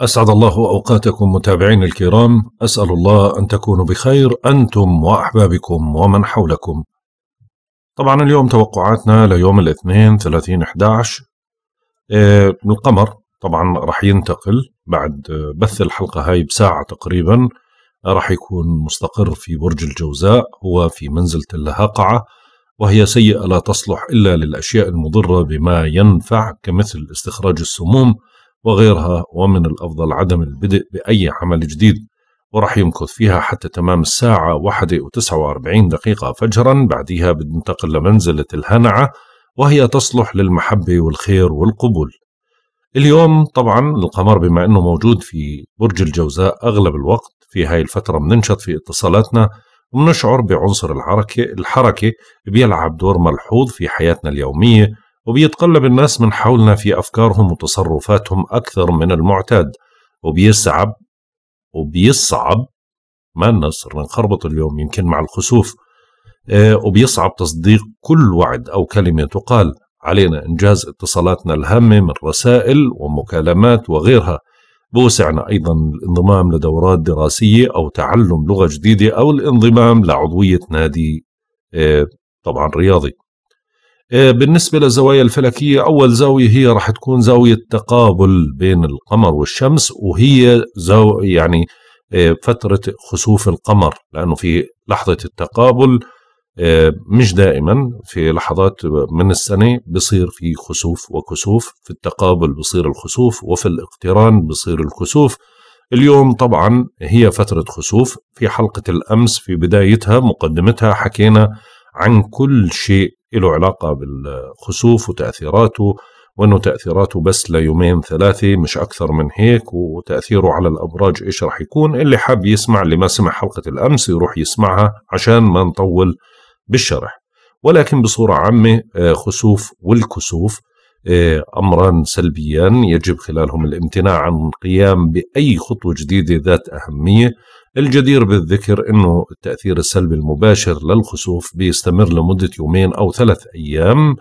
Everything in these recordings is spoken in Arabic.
أسعد الله أوقاتكم متابعين الكرام أسأل الله أن تكونوا بخير أنتم وأحبابكم ومن حولكم طبعا اليوم توقعاتنا ليوم الاثنين 30 11 آه، القمر طبعا راح ينتقل بعد بث الحلقة هاي بساعة تقريبا راح يكون مستقر في برج الجوزاء هو في منزلة اللهاقعة وهي سيئة لا تصلح إلا للأشياء المضرة بما ينفع كمثل استخراج السموم وغيرها ومن الأفضل عدم البدء بأي عمل جديد ورح يمكث فيها حتى تمام الساعة 1 و49 دقيقة فجرا بعدها بننتقل لمنزلة الهنعة وهي تصلح للمحبة والخير والقبول اليوم طبعا القمر بما أنه موجود في برج الجوزاء أغلب الوقت في هاي الفترة بننشط في اتصالاتنا وبنشعر بعنصر الحركة الحركة بيلعب دور ملحوظ في حياتنا اليومية وبيتقلب الناس من حولنا في أفكارهم وتصرفاتهم أكثر من المعتاد وبيصعب وبيصعب ما النصر نخربط اليوم يمكن مع الخسوف آه، وبيصعب تصديق كل وعد أو كلمة تقال علينا إنجاز اتصالاتنا الهامة من رسائل ومكالمات وغيرها بوسعنا أيضا الانضمام لدورات دراسية أو تعلم لغة جديدة أو الانضمام لعضوية نادي آه، طبعا رياضي آه، بالنسبة للزوايا الفلكية أول زاوية هي راح تكون زاوية تقابل بين القمر والشمس وهي زاوية يعني آه، فترة خسوف القمر لأنه في لحظة التقابل آه، مش دائما في لحظات من السنة بصير في خسوف وكسوف في التقابل بصير الخسوف وفي الاقتران بصير الكسوف اليوم طبعا هي فترة خسوف في حلقة الأمس في بدايتها مقدمتها حكينا عن كل شيء له علاقة بالخسوف وتأثيراته وأنه تأثيراته بس ليومين ثلاثة مش أكثر من هيك وتأثيره على الأبراج إيش رح يكون اللي حاب يسمع اللي ما سمع حلقة الأمس يروح يسمعها عشان ما نطول بالشرح ولكن بصورة عامة آه، خسوف والكسوف آه، امران سلبيان يجب خلالهم الامتناع عن القيام باي خطوه جديده ذات اهميه الجدير بالذكر انه التاثير السلبي المباشر للخسوف بيستمر لمده يومين او ثلاث ايام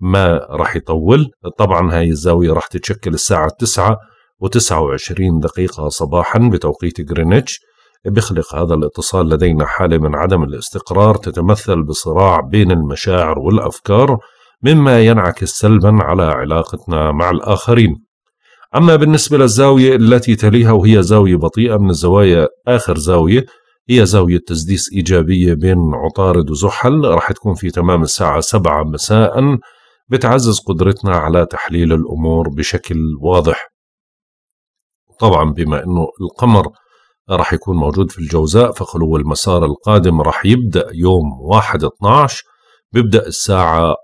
ما راح يطول طبعا هاي الزاويه راح تتشكل الساعه 9 و29 دقيقه صباحا بتوقيت غرينتش بيخلق هذا الاتصال لدينا حاله من عدم الاستقرار تتمثل بصراع بين المشاعر والافكار مما ينعكس سلبا على علاقتنا مع الآخرين أما بالنسبة للزاوية التي تليها وهي زاوية بطيئة من الزوايا آخر زاوية هي زاوية تسديس إيجابية بين عطارد وزحل راح تكون في تمام الساعة 7 مساء بتعزز قدرتنا على تحليل الأمور بشكل واضح طبعا بما أنه القمر راح يكون موجود في الجوزاء فخلو المسار القادم راح يبدأ يوم 1-12 بيبدأ الساعة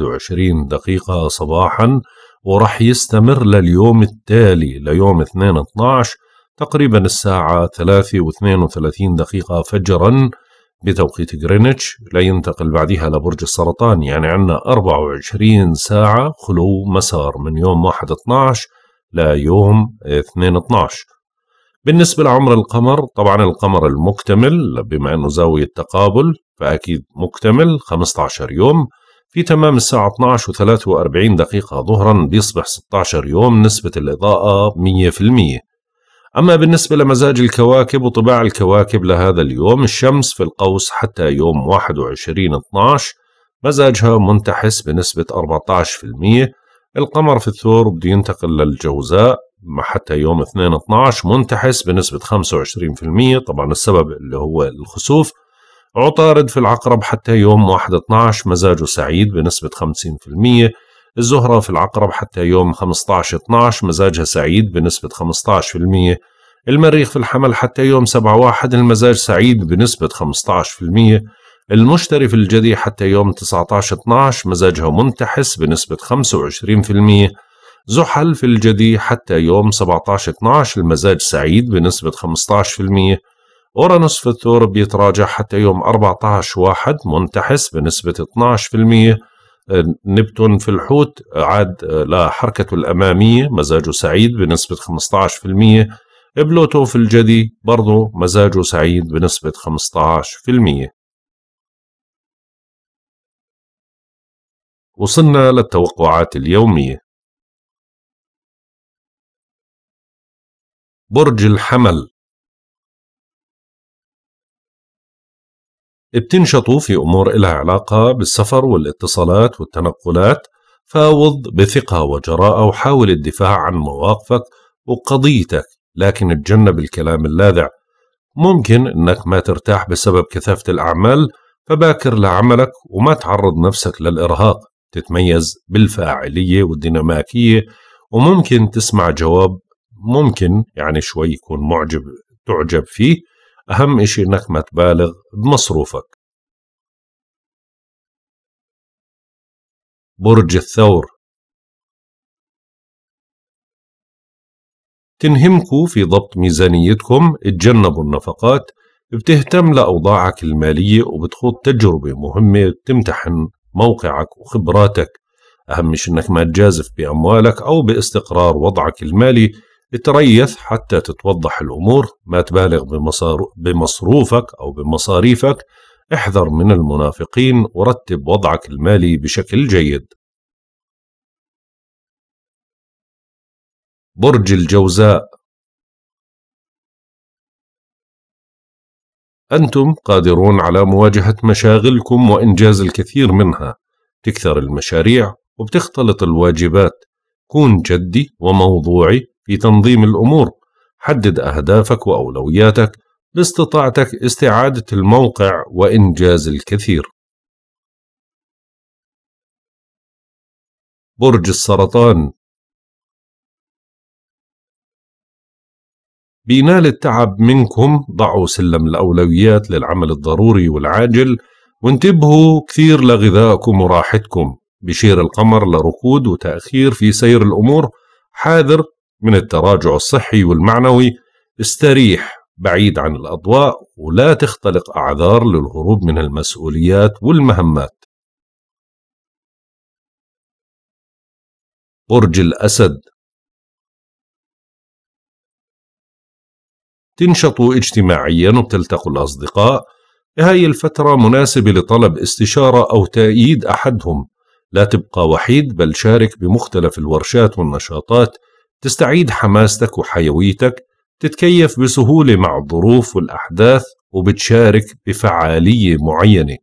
وعشرين دقيقة صباحا ورح يستمر لليوم التالي ليوم 2 12 تقريبا الساعة 3 و32 دقيقة فجرا بتوقيت لا لينتقل بعدها لبرج السرطان يعني عندنا 24 ساعة خلو مسار من يوم 1 12 ليوم 2 12 بالنسبة لعمر القمر طبعا القمر المكتمل بما أنه زاوية تقابل فأكيد مكتمل 15 يوم في تمام الساعة 12 و43 دقيقة ظهرا بيصبح 16 يوم نسبة الإضاءة 100% أما بالنسبة لمزاج الكواكب وطباع الكواكب لهذا اليوم الشمس في القوس حتى يوم 21 12 مزاجها منتحس بنسبة 14% القمر في الثور بده ينتقل للجوزاء حتى يوم 2 12 منتحس بنسبة 25% طبعا السبب اللي هو الخسوف عطارد في العقرب حتى يوم 1 12 مزاجه سعيد بنسبة 50% الزهرة في العقرب حتى يوم 15 12 مزاجها سعيد بنسبة 15% المريخ في الحمل حتى يوم 7 1 المزاج سعيد بنسبة 15% المشتري في الجدي حتى يوم 19 12 مزاجها منتحس بنسبة زحل في الجدي حتى يوم 17/12 المزاج سعيد بنسبة 15% أورانوس في الثور بيتراجع حتى يوم 14/1 منتحس بنسبة 12% نبتون في الحوت عاد لحركته الأمامية مزاجه سعيد بنسبة 15% بلوتو في الجدي برضه مزاجه سعيد بنسبة 15% وصلنا للتوقعات اليومية برج الحمل بتنشطوا في أمور إلها علاقة بالسفر والاتصالات والتنقلات فاوض بثقة وجراءة وحاول الدفاع عن مواقفك وقضيتك لكن اتجنب الكلام اللاذع ممكن أنك ما ترتاح بسبب كثافة الأعمال فباكر لعملك وما تعرض نفسك للإرهاق تتميز بالفاعلية والديناميكية وممكن تسمع جواب ممكن يعني شوي يكون معجب تعجب فيه أهم إشي إنك ما تبالغ بمصروفك برج الثور تنهمكوا في ضبط ميزانيتكم تجنبوا النفقات بتهتم لأوضاعك المالية وبتخوض تجربة مهمة تمتحن موقعك وخبراتك أهم شيء إنك ما تجازف بأموالك أو باستقرار وضعك المالي تريث حتى تتوضح الأمور ما تبالغ بمصروفك أو بمصاريفك احذر من المنافقين ورتب وضعك المالي بشكل جيد برج الجوزاء أنتم قادرون على مواجهة مشاغلكم وإنجاز الكثير منها تكثر المشاريع وبتختلط الواجبات كون جدي وموضوعي في تنظيم الأمور حدد أهدافك وأولوياتك باستطاعتك استعادة الموقع وإنجاز الكثير برج السرطان بينال التعب منكم ضعوا سلم الأولويات للعمل الضروري والعاجل وانتبهوا كثير لغذائكم وراحتكم بشير القمر لركود وتأخير في سير الأمور حاذر من التراجع الصحي والمعنوي استريح بعيد عن الأضواء ولا تختلق أعذار للهروب من المسؤوليات والمهمات برج الأسد تنشطوا اجتماعيا وبتلتقوا الأصدقاء هاي الفترة مناسبة لطلب استشارة أو تأييد أحدهم لا تبقى وحيد بل شارك بمختلف الورشات والنشاطات تستعيد حماستك وحيويتك تتكيف بسهولة مع الظروف والأحداث وبتشارك بفعالية معينة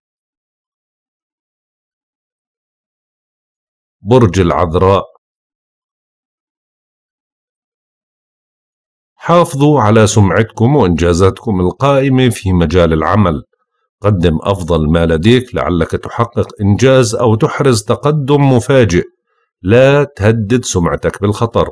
برج العذراء حافظوا على سمعتكم وإنجازاتكم القائمة في مجال العمل قدم أفضل ما لديك لعلك تحقق إنجاز أو تحرز تقدم مفاجئ لا تهدد سمعتك بالخطر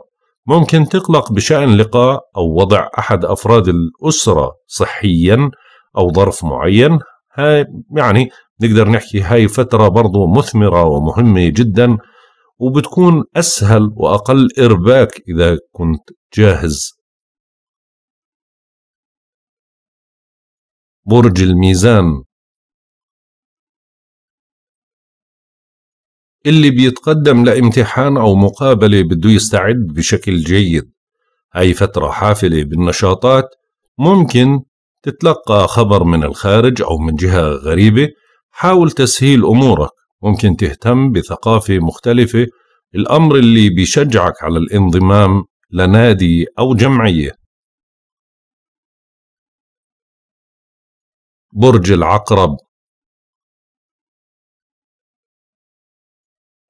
ممكن تقلق بشأن لقاء أو وضع أحد أفراد الأسرة صحيا أو ظرف معين هاي يعني نقدر نحكي هاي فترة برضو مثمرة ومهمة جدا وبتكون أسهل وأقل إرباك إذا كنت جاهز برج الميزان اللي بيتقدم لامتحان أو مقابلة بده يستعد بشكل جيد أي فترة حافلة بالنشاطات ممكن تتلقى خبر من الخارج أو من جهة غريبة حاول تسهيل أمورك ممكن تهتم بثقافة مختلفة الأمر اللي بيشجعك على الانضمام لنادي أو جمعية برج العقرب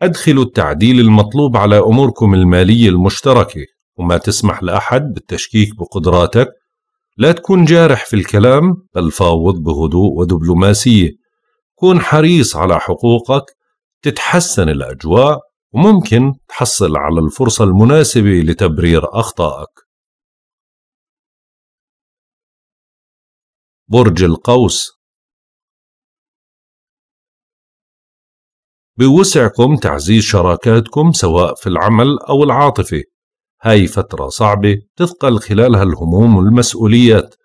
أدخلوا التعديل المطلوب على أموركم المالية المشتركة وما تسمح لأحد بالتشكيك بقدراتك لا تكون جارح في الكلام بل فاوض بهدوء ودبلوماسية كون حريص على حقوقك تتحسن الأجواء وممكن تحصل على الفرصة المناسبة لتبرير أخطائك برج القوس بوسعكم تعزيز شراكاتكم سواء في العمل أو العاطفة هاي فترة صعبة تثقل خلالها الهموم والمسؤوليات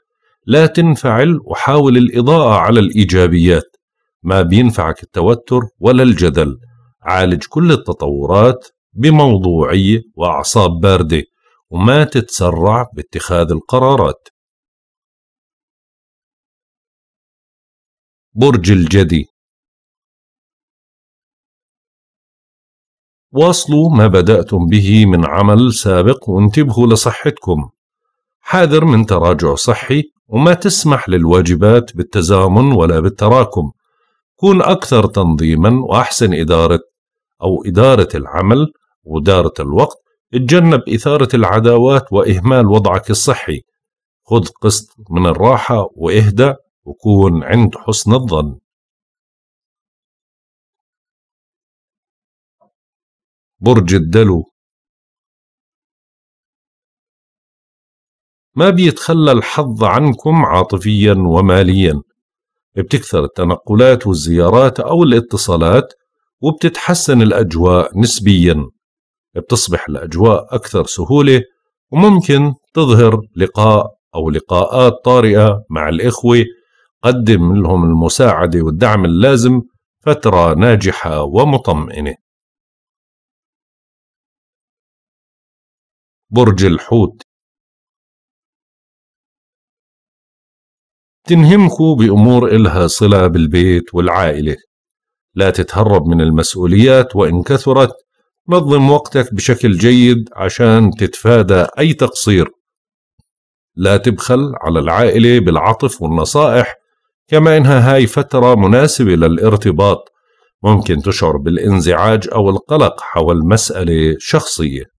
لا تنفعل وحاول الإضاءة على الإيجابيات ما بينفعك التوتر ولا الجدل عالج كل التطورات بموضوعية وأعصاب باردة وما تتسرع باتخاذ القرارات برج الجدي واصلوا ما بدأتم به من عمل سابق وانتبهوا لصحتكم حاذر من تراجع صحي وما تسمح للواجبات بالتزامن ولا بالتراكم كون أكثر تنظيما وأحسن إدارة أو إدارة العمل ودارة الوقت اتجنب إثارة العداوات وإهمال وضعك الصحي خذ قسط من الراحة واهدأ وكون عند حسن الظن برج الدلو ما بيتخلى الحظ عنكم عاطفيا وماليا بتكثر التنقلات والزيارات أو الاتصالات وبتتحسن الأجواء نسبيا بتصبح الأجواء أكثر سهولة وممكن تظهر لقاء أو لقاءات طارئة مع الإخوة قدم لهم المساعدة والدعم اللازم فترة ناجحة ومطمئنة برج الحوت تنهمكوا بأمور إلها صلة بالبيت والعائلة لا تتهرب من المسؤوليات وإن كثرت نظم وقتك بشكل جيد عشان تتفادى أي تقصير لا تبخل على العائلة بالعطف والنصائح كما إنها هاي فترة مناسبة للارتباط ممكن تشعر بالانزعاج أو القلق حول مسألة شخصية